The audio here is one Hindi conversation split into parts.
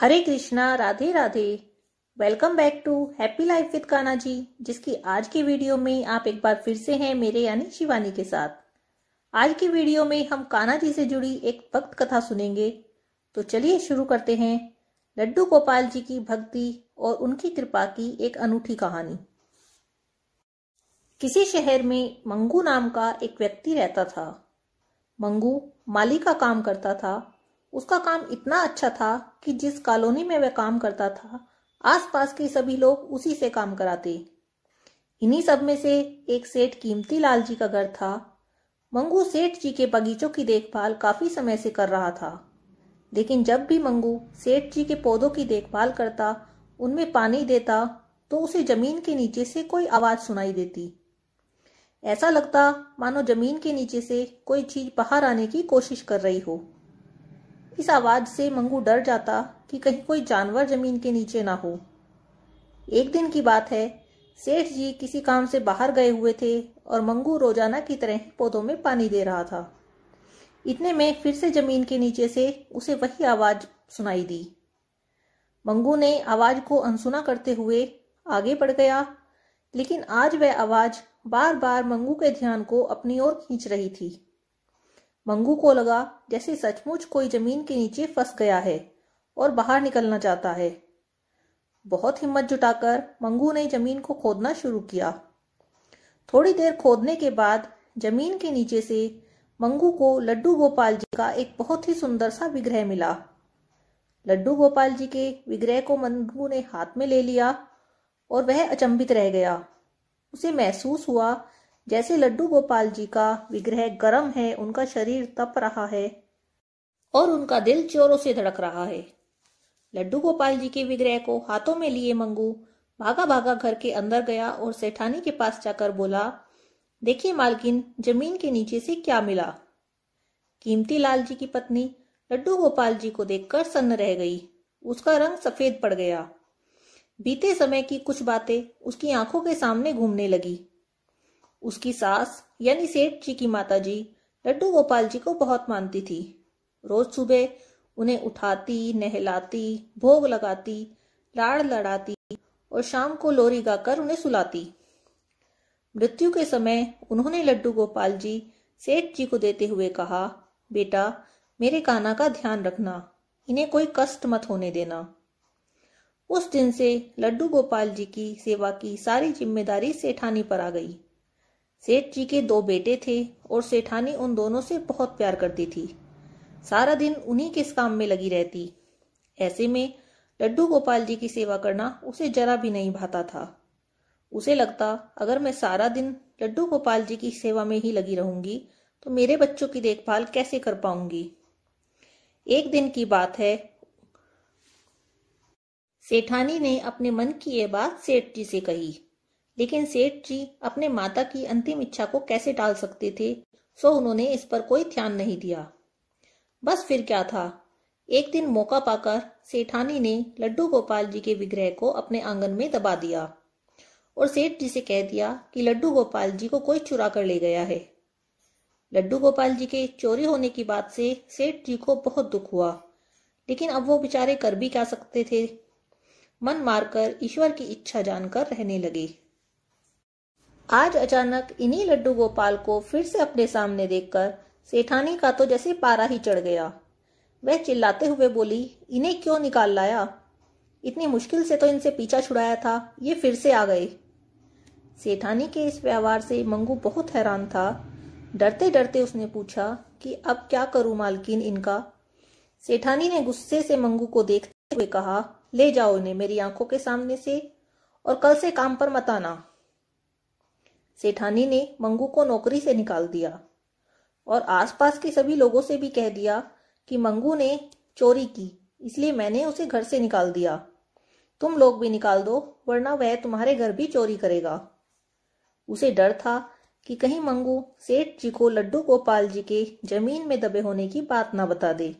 Hare Krishna Radhe Radhe welcome back to happy life with Kana ji जिसकी आज की वीडियो में आप एक बार फिर से हैं मेरे यानी शिवानी के साथ आज की वीडियो में हम काना जी से जुड़ी एक भक्त कथा सुनेंगे तो चलिए शुरू करते हैं लड्डू गोपाल जी की भक्ति और उनकी कृपा की एक अनूठी कहानी किसी शहर में मंगू नाम का एक व्यक्ति रहता था मंगू माली का काम करता था उसका काम इतना अच्छा था कि जिस कॉलोनी में वह काम करता था आसपास के सभी लोग उसी से काम कराते इन्हीं सब में से एक सेठ कीमती लाल जी का घर था मंगू सेठ जी के बगीचों की देखभाल काफी समय से कर रहा था लेकिन जब भी मंगू सेठ जी के पौधों की देखभाल करता उनमें पानी देता तो उसे जमीन के नीचे से कोई आवाज सुनाई देती ऐसा लगता मानो जमीन के नीचे से कोई चीज बाहर आने की कोशिश कर रही हो इस आवाज से मंगू डर जाता कि कहीं कोई जानवर जमीन के नीचे ना हो एक दिन की बात है सेठ जी किसी काम से बाहर गए हुए थे और मंगू रोजाना की तरह पौधों में पानी दे रहा था इतने में फिर से जमीन के नीचे से उसे वही आवाज सुनाई दी मंगू ने आवाज को अनसुना करते हुए आगे बढ़ गया लेकिन आज वह आवाज बार बार मंगू के ध्यान को अपनी ओर खींच रही थी मंगू को लगा जैसे सचमुच कोई जमीन के नीचे फंस गया है और बाहर निकलना चाहता है बहुत हिम्मत जुटाकर मंगू ने जमीन को खोदना शुरू किया थोड़ी देर खोदने के बाद जमीन के नीचे से मंगू को लड्डू गोपाल जी का एक बहुत ही सुंदर सा विग्रह मिला लड्डू गोपाल जी के विग्रह को मंगू ने हाथ में ले लिया और वह अचंभित रह गया उसे महसूस हुआ जैसे लड्डू गोपाल जी का विग्रह गर्म है उनका शरीर तप रहा है और उनका दिल चोरों से धड़क रहा है लड्डू गोपाल जी के विग्रह को हाथों में लिए मंगू भागा भागा घर के अंदर गया और सेठानी के पास जाकर बोला देखिए मालकिन जमीन के नीचे से क्या मिला कीमती लाल जी की पत्नी लड्डू गोपाल जी को देखकर सन्न रह गई उसका रंग सफेद पड़ गया बीते समय की कुछ बातें उसकी आंखों के सामने घूमने लगी उसकी सास यानी सेठ जी की माता जी लड्डू गोपाल जी को बहुत मानती थी रोज सुबह उन्हें उठाती नहलाती भोग लगाती लाड़ लड़ाती और शाम को लोरी गाकर उन्हें सुलाती मृत्यु के समय उन्होंने लड्डू गोपाल जी सेठ जी को देते हुए कहा बेटा मेरे काना का ध्यान रखना इन्हें कोई कष्ट मत होने देना उस दिन से लड्डू गोपाल जी की सेवा की सारी जिम्मेदारी सेठानी पर आ गई सेठ जी के दो बेटे थे और सेठानी उन दोनों से बहुत प्यार करती थी सारा दिन उन्हीं के काम में लगी रहती ऐसे में लड्डू गोपाल जी की सेवा करना उसे जरा भी नहीं भाता था उसे लगता अगर मैं सारा दिन लड्डू गोपाल जी की सेवा में ही लगी रहूंगी तो मेरे बच्चों की देखभाल कैसे कर पाऊंगी एक दिन की बात है सेठानी ने अपने मन की यह बात सेठ जी से कही लेकिन सेठ जी अपने माता की अंतिम इच्छा को कैसे टाल सकते थे सो उन्होंने इस पर कोई ध्यान नहीं दिया बस फिर क्या था एक दिन मौका पाकर सेठानी ने लड्डू गोपाल जी के विग्रह को अपने आंगन में दबा दिया और सेठ जी से कह दिया कि लड्डू गोपाल जी को कोई चुरा कर ले गया है लड्डू गोपाल जी के चोरी होने की बात से सेठ जी को बहुत दुख हुआ लेकिन अब वो बेचारे कर भी क्या सकते थे मन मारकर ईश्वर की इच्छा जानकर रहने लगे आज अचानक इन्हीं लड्डू गोपाल को फिर से अपने सामने देखकर सेठानी का तो जैसे पारा ही चढ़ गया वह चिल्लाते हुए बोली इन्हें क्यों निकाल लाया इतनी मुश्किल से तो इनसे पीछा छुड़ाया था ये फिर से आ गए सेठानी के इस व्यवहार से मंगू बहुत हैरान था डरते डरते उसने पूछा कि अब क्या करूं मालकिन इनका सेठानी ने गुस्से से मंगू को देखते हुए कहा ले जाओ इन्हें मेरी आंखों के सामने से और कल से काम पर मत आना सेठानी ने मंगू को नौकरी से निकाल दिया और आसपास के सभी लोगों से भी कह दिया कि मंगू ने चोरी की इसलिए मैंने उसे घर से निकाल दिया तुम लोग भी निकाल दो वरना वह तुम्हारे घर भी चोरी करेगा उसे डर था कि कहीं मंगू सेठ जी को लड्डू गोपाल जी के जमीन में दबे होने की बात ना बता दे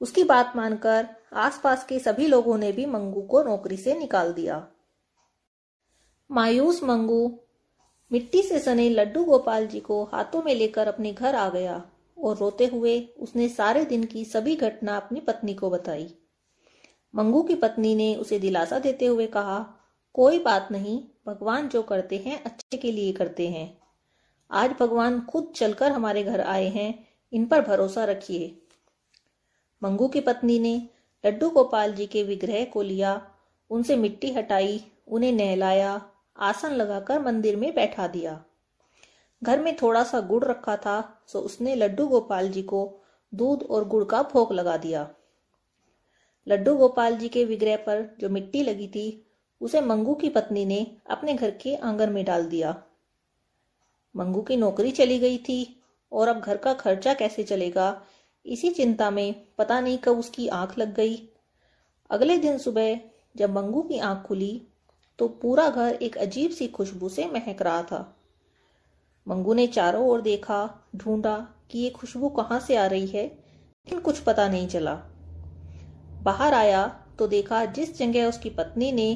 उसकी बात मानकर आसपास के सभी लोगों ने भी मंगू को नौकरी से निकाल दिया मायूस मंगू मिट्टी से सने लड्डू गोपाल जी को हाथों में लेकर अपने घर आ गया और रोते हुए उसने सारे दिन की सभी घटना अपनी पत्नी को बताई मंगू की पत्नी ने उसे दिलासा देते हुए कहा कोई बात नहीं भगवान जो करते हैं अच्छे के लिए करते हैं आज भगवान खुद चलकर हमारे घर आए हैं इन पर भरोसा रखिए मंगू की पत्नी ने लड्डू गोपाल जी के विग्रह को लिया उनसे मिट्टी हटाई उन्हें नहलाया आसन लगाकर मंदिर में बैठा दिया घर में थोड़ा सा गुड़ रखा था सो उसने लड्डू गोपाल जी को दूध और गुड़ का भोग लगा दिया लड्डू गोपाल जी के विग्रह पर जो मिट्टी लगी थी उसे मंगू की पत्नी ने अपने घर के आंगन में डाल दिया मंगू की नौकरी चली गई थी और अब घर का खर्चा कैसे चलेगा इसी चिंता में पता नहीं कब उसकी आंख लग गई अगले दिन सुबह जब मंगू की आंख खुली तो पूरा घर एक अजीब सी खुशबू से महक रहा था मंगू ने चारों ओर देखा ढूंढा कि ये खुशबू कहाँ से आ रही है लेकिन कुछ पता नहीं चला बाहर आया तो देखा जिस जगह उसकी पत्नी ने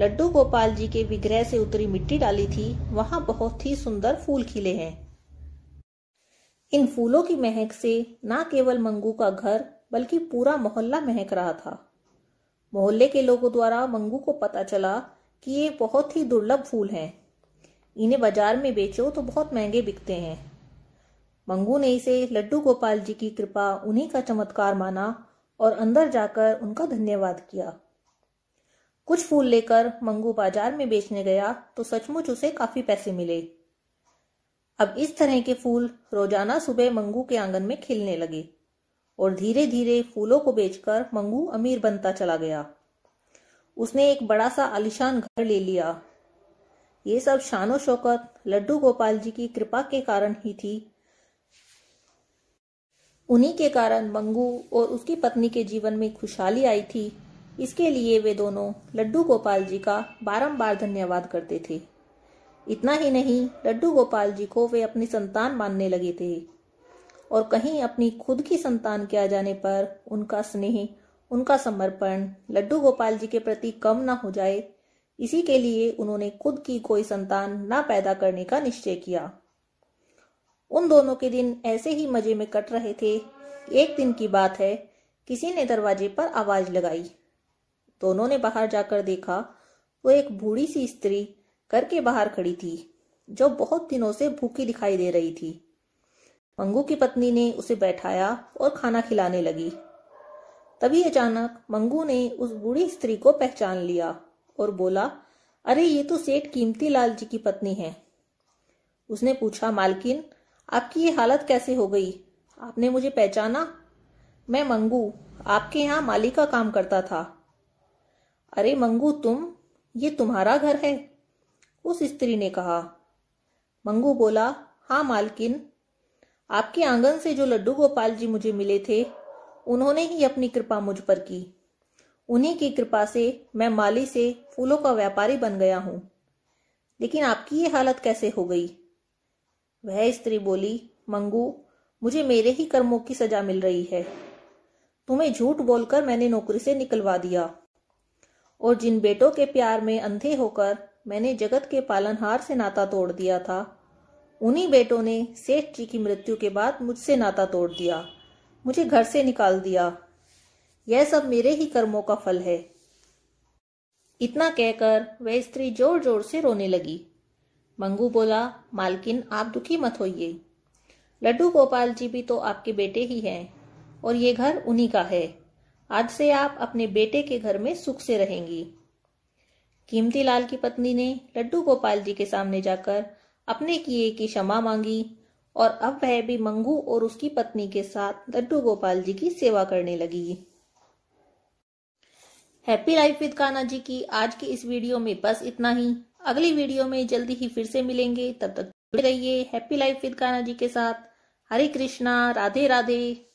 लड्डू गोपाल जी के विग्रह से उतरी मिट्टी डाली थी वहां बहुत ही सुंदर फूल खिले हैं इन फूलों की महक से ना केवल मंगू का घर बल्कि पूरा मोहल्ला महक रहा था मोहल्ले के लोगों द्वारा मंगू को पता चला कि ये बहुत ही दुर्लभ फूल हैं इन्हें बाजार में बेचो तो बहुत महंगे बिकते हैं मंगू ने इसे लड्डू गोपाल जी की कृपा उन्हीं का चमत्कार माना और अंदर जाकर उनका धन्यवाद किया कुछ फूल लेकर मंगू बाजार में बेचने गया तो सचमुच उसे काफी पैसे मिले अब इस तरह के फूल रोजाना सुबह मंगू के आंगन में खिलने लगे और धीरे धीरे फूलों को बेचकर मंगू अमीर बनता चला गया उसने एक बड़ा सा आलिशान घर ले लिया ये सब शानो शौकत लड्डू गोपाल जी की कृपा के कारण ही थी उन्हीं के कारण मंगू और उसकी पत्नी के जीवन में खुशहाली आई थी इसके लिए वे दोनों लड्डू गोपाल जी का बारंबार धन्यवाद करते थे इतना ही नहीं लड्डू गोपाल जी को वे अपनी संतान मानने लगे थे और कहीं अपनी खुद की संतान के आ जाने पर उनका स्नेह उनका समर्पण लड्डू गोपाल जी के प्रति कम ना हो जाए इसी के लिए उन्होंने खुद की कोई संतान न पैदा करने का निश्चय किया उन दोनों के दिन ऐसे ही मजे में कट रहे थे एक दिन की बात है किसी ने दरवाजे पर आवाज लगाई दोनों ने बाहर जाकर देखा तो एक बूढ़ी सी स्त्री घर के बाहर खड़ी थी जो बहुत दिनों से भूखी दिखाई दे रही थी मंगू की पत्नी ने उसे बैठाया और खाना खिलाने लगी तभी अचानक मंगू ने उस बूढ़ी स्त्री को पहचान लिया और बोला अरे ये तो सेठ कीमती लाल जी की पत्नी है उसने पूछा मालकिन आपकी ये हालत कैसे हो गई आपने मुझे पहचाना मैं मंगू आपके यहाँ मालिक का काम करता था अरे मंगू तुम ये तुम्हारा घर है उस स्त्री ने कहा मंगू बोला हाँ मालकिन आपके आंगन से जो लड्डू गोपाल जी मुझे मिले थे उन्होंने ही अपनी कृपा मुझ पर की उन्हीं की कृपा से मैं माली से फूलों का व्यापारी बन गया हूं लेकिन आपकी ये हालत कैसे हो गई वह स्त्री बोली मंगू मुझे मेरे ही कर्मों की सजा मिल रही है तुम्हें झूठ बोलकर मैंने नौकरी से निकलवा दिया और जिन बेटों के प्यार में अंधे होकर मैंने जगत के पालनहार से नाता तोड़ दिया था उन्हीं बेटों ने सेठ जी की मृत्यु के बाद मुझसे नाता तोड़ दिया मुझे घर से निकाल दिया यह सब मेरे ही कर्मों का फल है इतना कहकर वह स्त्री जोर जोर से रोने लगी मंगू बोला मालकिन आप दुखी मत होइए लड्डू गोपाल जी भी तो आपके बेटे ही हैं और ये घर उन्हीं का है आज से आप अपने बेटे के घर में सुख से रहेंगी कीमती लाल की पत्नी ने लड्डू गोपाल जी के सामने जाकर अपने किए की क्षमा मांगी और अब वह भी मंगू और उसकी पत्नी के साथ लड्डू गोपाल जी की सेवा करने लगी हैप्पी लाइफ विद काना जी की आज की इस वीडियो में बस इतना ही अगली वीडियो में जल्दी ही फिर से मिलेंगे तब तक जुड़े रहिए हैप्पी लाइफ विद काना जी के साथ हरे कृष्णा राधे राधे